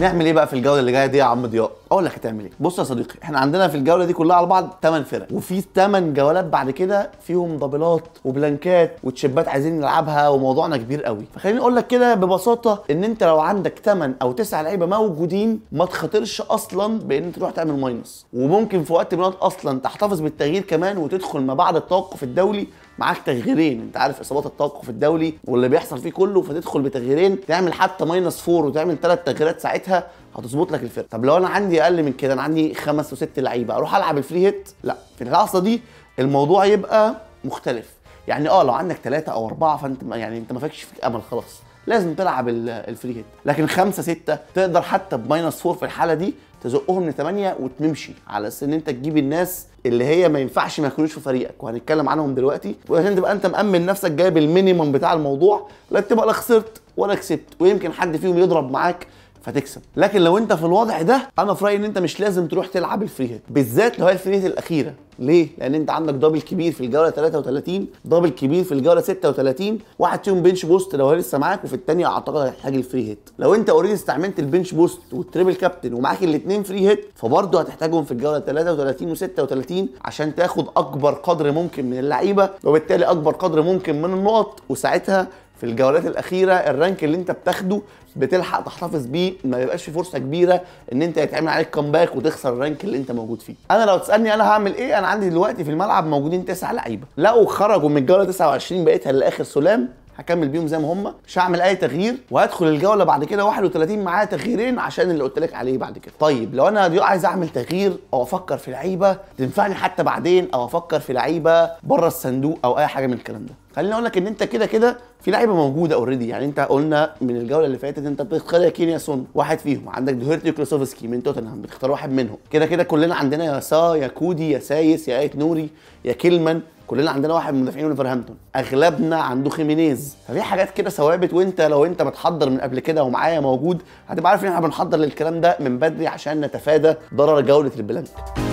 نعمل ايه بقى في الجوله اللي جايه دي يا عم ضياء اقول لك هتعمل ايه بص يا صديقي احنا عندنا في الجوله دي كلها على بعض 8 فرق وفي 8 جولات بعد كده فيهم دبلات وبلانكات وتشيبات عايزين نلعبها وموضوعنا كبير قوي فخليني اقول لك كده ببساطه ان انت لو عندك 8 او 9 لعيبه موجودين ما تخاطرش اصلا بان انت تروح تعمل ماينس وممكن في وقت من اصلا تحتفظ بالتغيير كمان وتدخل ما بعد التوقف الدولي معاك تغييرين انت عارف اصابات التوقف الدولي واللي بيحصل فيه كله فتدخل بتغييرين تعمل حتى ماينس فور وتعمل ثلاث تغييرات ساعتها هتظبط لك الفرقه طب لو انا عندي اقل من كده انا عندي خمس وست لعيبه اروح العب الفري هيت لا في اللحظه دي الموضوع يبقى مختلف يعني اه لو عندك ثلاثه او اربعه فانت يعني انت ما فيكش فيك امل خلاص لازم تلعب الفري هيت لكن خمسة ستة تقدر حتى بماينس فور في الحالة دي تزقهم لثمانية وتمشي على اساس ان انت تجيب الناس اللي هي ما ينفعش ما يكونوش في فريقك وهنتكلم عنهم دلوقتي وعشان تبقى انت مامن نفسك جايب المينيمم بتاع الموضوع لا تبقى لا خسرت ولا كسبت ويمكن حد فيهم يضرب معاك فتكسب لكن لو انت في الوضع ده انا في رايي ان انت مش لازم تروح تلعب الفري هيت بالذات لو هي الفري هيت الاخيره ليه لان انت عندك دبل كبير في الجوله 33 دبل كبير في الجوله 36 واحد فيهم بنش بوست لو هي لسه معاك وفي الثانيه اعتقد هتحتاج الفري هيت لو انت اوريدي استعملت البنش بوست والتريبل كابتن ومعاك الاثنين فري هيت فبرضه هتحتاجهم في الجوله 33 و36 عشان تاخد اكبر قدر ممكن من اللعيبه وبالتالي اكبر قدر ممكن من النقط وساعتها في الجولات الاخيره الرانك اللي انت بتاخده بتلحق تحتفظ بيه ما بيبقاش في فرصه كبيره ان انت يتعمل عليك كومباك وتخسر الرانك اللي انت موجود فيه انا لو تسالني انا هعمل ايه انا عندي دلوقتي في الملعب موجودين تسع لعيبه لو خرجوا من الجوله 29 بقيتها للاخر سلام هكمل بيهم زي ما هم مش هعمل اي تغيير وهدخل الجوله بعد كده 31 معايا تغييرين عشان اللي قلت لك عليه بعد كده طيب لو انا عايز اعمل تغيير او افكر في لعيبه تنفعني حتى بعدين او افكر في لعيبه بره الصندوق او اي حاجه من الكلام ده خليني اقول لك ان انت كده كده في لعيبه موجوده اوريدي يعني انت قلنا من الجوله اللي فاتت انت بتختار يا كينيا سون واحد فيهم عندك دوهيرتي كلوسوفسكي من توتنهام بتختار واحد منهم كده كده كلنا عندنا يا سا يا كودي يا سايس يا ايت نوري يا كيلمان كلنا عندنا واحد من مدافعين ولفرهامبتون اغلبنا عنده خيمينيز ففي حاجات كده ثوابت وانت لو انت متحضر من قبل كده ومعايا موجود هتبقى عارف ان احنا بنحضر للكلام ده من بدري عشان نتفادى ضرر جوله البلانك